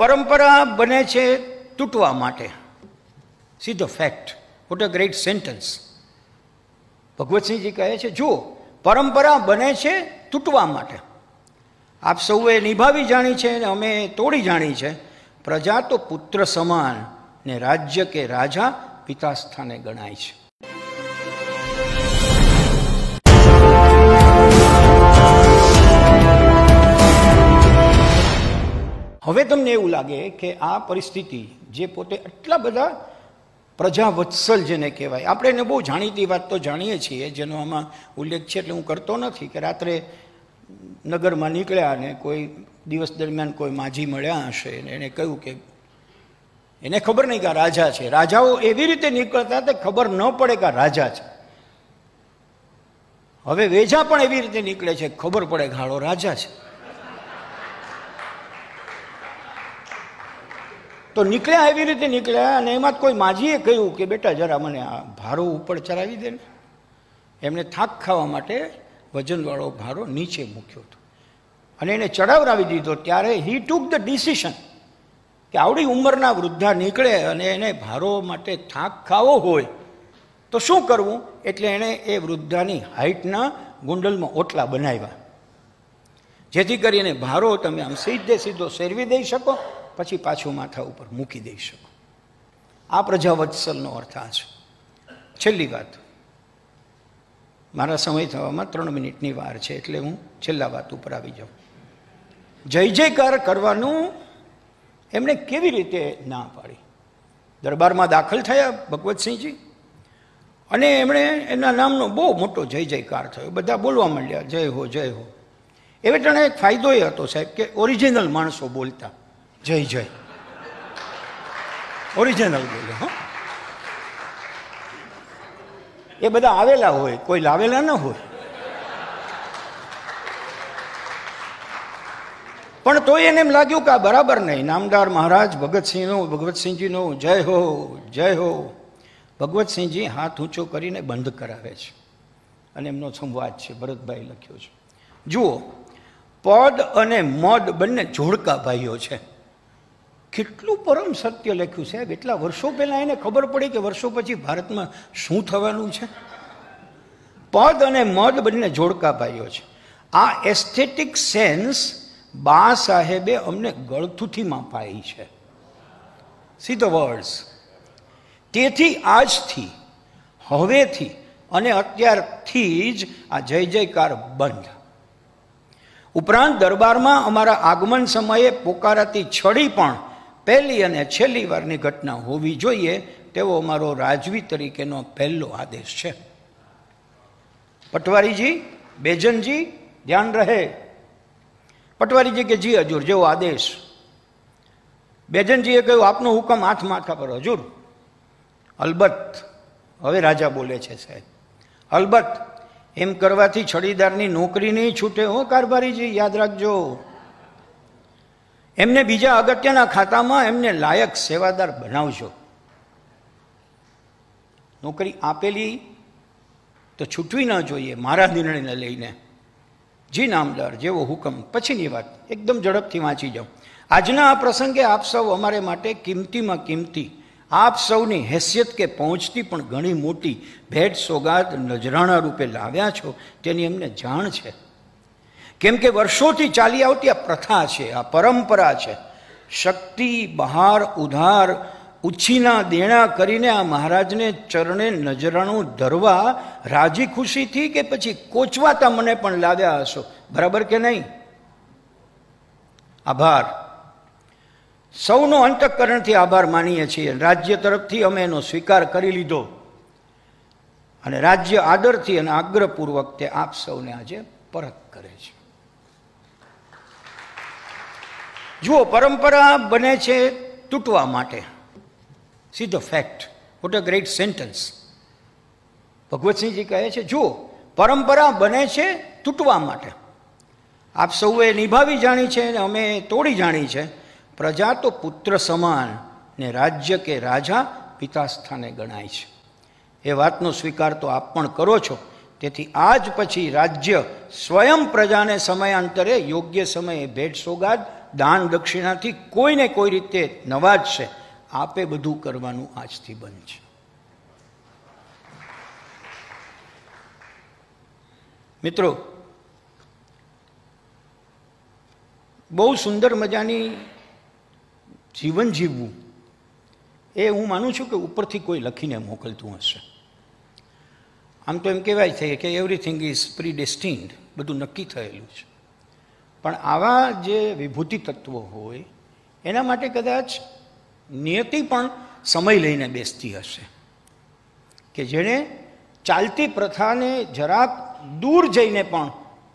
પરંપરા બને છે તૂટવા માટે સીધો fact what a great sentence Bhagwatsinhji કહે છે જુઓ પરંપરા બને છે તૂટવા માટે આપ સૌએ નિભાવી જાણી છે અને અમે તોડી જાણી છે પ્રજા તો પુત્ર સમાન ને રાજ્ય કે રાજા પિતા સ્થાને ગણાય છે હવે તમને એવું લાગે કે આ પરિસ્થિતિ જે પોતે આટલા બધા પ્રજાવત્સલ જેને કહેવાય આપણે એને બહુ જાણીતી વાત તો જાણીએ છીએ જેનો આમાં ઉલ્લેખ છે એટલે હું કરતો નથી કે રાત્રે નગરમાં નીકળ્યા અને કોઈ દિવસ દરમિયાન કોઈ માજી મળ્યા હશે અને એણે કહ્યું કે એને ખબર નહીં કે આ રાજા છે રાજાઓ એવી રીતે નીકળતા કે ખબર ન પડે કે રાજા છે હવે વેજા પણ એવી રીતે નીકળે છે ખબર પડે ઘાળો રાજા છે તો નીકળ્યા એવી રીતે નીકળ્યા અને એમાં કોઈ માજીએ કહ્યું કે બેટા જરા મને આ ભારો ઉપર ચડાવી દે ને એમને થાક ખાવા માટે વજનવાળો ભારો નીચે મૂક્યો હતો અને એને ચડાવરાવી દીધો ત્યારે હી ટુક ધ ડિસિશન કે આવડી ઉંમરના વૃદ્ધા નીકળે અને એને ભારો માટે થાક ખાવો હોય તો શું કરવું એટલે એણે એ વૃદ્ધાની હાઇટના ગુંડલમાં ઓટલા બનાવ્યા જેથી કરીને ભારો તમે આમ સીધે સીધો શેરવી દઈ શકો પછી પાછું માથા ઉપર મૂકી દઈ શકો આ પ્રજાવત્સલનો અર્થ આ છે છેલ્લી વાત મારા સમય થવામાં ત્રણ મિનિટની વાર છે એટલે હું છેલ્લા વાત ઉપર આવી જાઉં જય જયકાર કરવાનું એમણે કેવી રીતે ના પાડી દરબારમાં દાખલ થયા ભગવતસિંહજી અને એમણે એમના નામનો બહુ મોટો જય જયકાર થયો બધા બોલવા માંડ્યા જય હો જય હો એવે જણા એક ફાયદો એ હતો સાહેબ કે ઓરિજિનલ માણસો બોલતા જય જય ઓરિજિનલ બોલે હા એ બધા આવેલા હોય કોઈ લાવેલા ન હોય પણ તોય એને એમ લાગ્યું કે આ બરાબર નહીં નામદાર મહારાજ ભગતસિંહનો ભગવતસિંહજીનો જય હો જય હો ભગવતસિંહજી હાથ ઊંચો કરીને બંધ કરાવે છે અને એમનો સંવાદ છે ભરતભાઈ લખ્યો છે જુઓ પદ અને મદ બંને જોડકા ભાઈઓ છે કેટલું પરમ સત્ય લખ્યું છે એટલા વર્ષો પહેલાં એને ખબર પડી કે વર્ષો પછી ભારતમાં શું થવાનું છે પદ અને મદ બંને જોડકા ભાઈઓ છે આ એસ્થેટિક સેન્સ બા સાહેબે અમને ગળથુથી માપાઈ છે સી ધ વર્ડ્સ તેથી આજથી હવેથી અને અત્યારથી જ આ જય જયકાર બંધ ઉપરાંત દરબારમાં અમારા આગમન સમયે પોકારાતી છડી પણ પહેલી અને છેલ્લી વારની ઘટના હોવી જોઈએ તેવો અમારો રાજવી તરીકેનો પહેલો આદેશ છે પટવારીજી બેજનજી ધ્યાન રહે પટવારીજી કે જી હજુર જેવો આદેશ બેજનજીએ કહ્યું આપનો હુકમ આઠ માથા પર હજુર અલબત્ત હવે રાજા બોલે છે સાહેબ અલબત્ત એમ કરવાથી છડીદારની નોકરી નહીં છૂટે હો કારભારીજી યાદ રાખજો એમને બીજા અગત્યના ખાતામાં એમને લાયક સેવાદાર બનાવજો નોકરી આપેલી તો છૂટવી ન જોઈએ મારા નિર્ણયને લઈને જી નામદાર જેવો હુકમ પછીની વાત એકદમ ઝડપથી વાંચી જાઉં આજના આ પ્રસંગે આપ સૌ અમારે માટે કિંમતીમાં કિંમતી આપ સૌની હેસિયત કે પહોંચતી પણ ઘણી મોટી ભેટ સોગાદ નજરાણા રૂપે લાવ્યા છો તેની અમને જાણ છે કેમ કે વર્ષોથી ચાલી આવતી આ પ્રથા છે આ પરંપરા છે શક્તિ બહાર ઉધાર ઉછીના દેણા કરીને આ મહારાજને ચરણે નજરાણું ધરવા રાજી ખુશીથી કે પછી કોચવાતા મને પણ લાગ્યા હશો બરાબર કે નહીં આભાર સૌનો અંતઃકરણથી આભાર માનીએ છીએ રાજ્ય તરફથી અમે એનો સ્વીકાર કરી લીધો અને રાજ્ય આદરથી અને આગ્રહપૂર્વક તે આપ સૌને આજે પરત કરે છે જુઓ પરંપરા બને છે તૂટવા માટે સીધો fact what a great sentence Bhagwatsinhji કહે છે જુઓ પરંપરા બને છે તૂટવા માટે આપ સૌએ નિભાવી જાણી છે અને અમે તોડી જાણી છે પ્રજા તો પુત્ર સમાન ને રાજ્ય કે રાજા પિતા સ્થાને ગણાય છે એ વાતનો સ્વીકાર તો આપ પણ કરો છો તેથી આજ પછી રાજ્ય સ્વયં પ્રજાને સમયાંતરે યોગ્ય સમયે ભેટ સોગાદ દાન દક્ષિણાથી કોઈને કોઈ રીતે નવાજશે આપે બધું કરવાનું આજથી બંધ છે મિત્રો બહુ સુંદર મજાની જીવન જીવવું એ હું માનું છું કે ઉપરથી કોઈ લખીને મોકલતું હશે આમ તો એમ કહેવાય છે કે એવરીથિંગ ઇઝ પ્રી ડેસ્ટિન્ડ બધું નક્કી થયેલું છે પણ આવા જે વિભૂતિ તત્વો હોય એના માટે કદાચ નિયતિ પણ સમય લઈને બેસતી હશે કે જેણે ચાલતી પ્રથાને જરાક દૂર જઈને પણ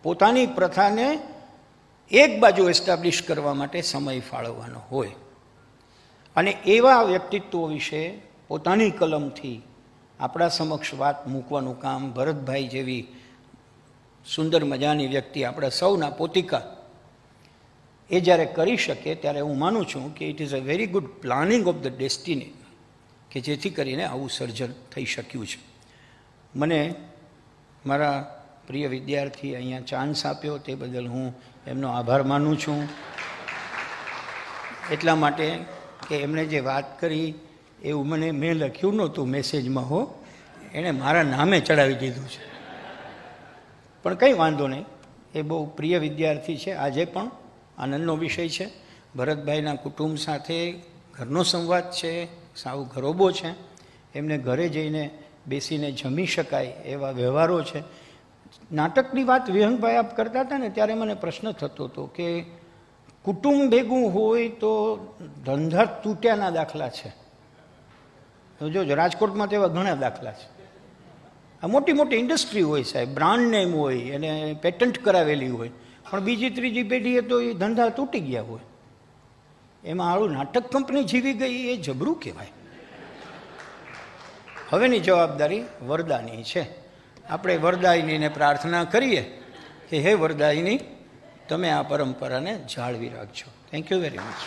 પોતાની પ્રથાને એક બાજુ એસ્ટાબ્લિશ કરવા માટે સમય ફાળવવાનો હોય અને એવા વ્યક્તિત્વો વિશે પોતાની કલમથી આપણા સમક્ષ વાત મૂકવાનું કામ ભરતભાઈ જેવી સુંદર મજાની વ્યક્તિ આપણા સૌના પોતિકા એ જ્યારે કરી શકે ત્યારે હું માનું છું કે it is a very good planning of the destiny કે જેથી કરીને આવું સર્જન થઈ શક્યું છે મને મારા પ્રિય વિદ્યાર્થી અહીંયા ચાન્સ આપ્યો તે બદલ હું એમનો આભાર માનું છું એટલા માટે કે એમણે જે વાત કરી એવું મને મેં લખ્યું નહોતું મેસેજમાં હો એણે મારા નામે ચડાવી દીધું છે પણ કંઈ વાંધો નહીં એ બહુ પ્રિય વિદ્યાર્થી છે આજે પણ આનંદનો વિષય છે ભરતભાઈના કુટુંબ સાથે ઘરનો સંવાદ છે સાવ ઘરોબો છે એમને ઘરે જઈને બેસીને જમી શકાય એવા વ્યવહારો છે નાટકની વાત વિહંગભાઈ આપ કરતા હતા ને ત્યારે મને પ્રશ્ન થતો હતો કે કુટુંબ ભેગું હોય તો ધંધા તૂટ્યાના દાખલા છે જો રાજકોટમાં તેવા ઘણા દાખલા છે આ મોટી મોટી ઇન્ડસ્ટ્રી હોય સાહેબ બ્રાન્ડ નેમ હોય એને પેટન્ટ કરાવેલી હોય પણ બીજી ત્રીજી પેઢીએ તો એ ધંધા તૂટી ગયા હોય એમાં આળું નાટક કંપની જીવી ગઈ એ જબરું કહેવાય હવેની જવાબદારી વરદાની છે આપણે વરદાયનીને પ્રાર્થના કરીએ કે હે વરદાયની તમે આ પરંપરાને જાળવી રાખજો થેન્ક યુ વેરી મચ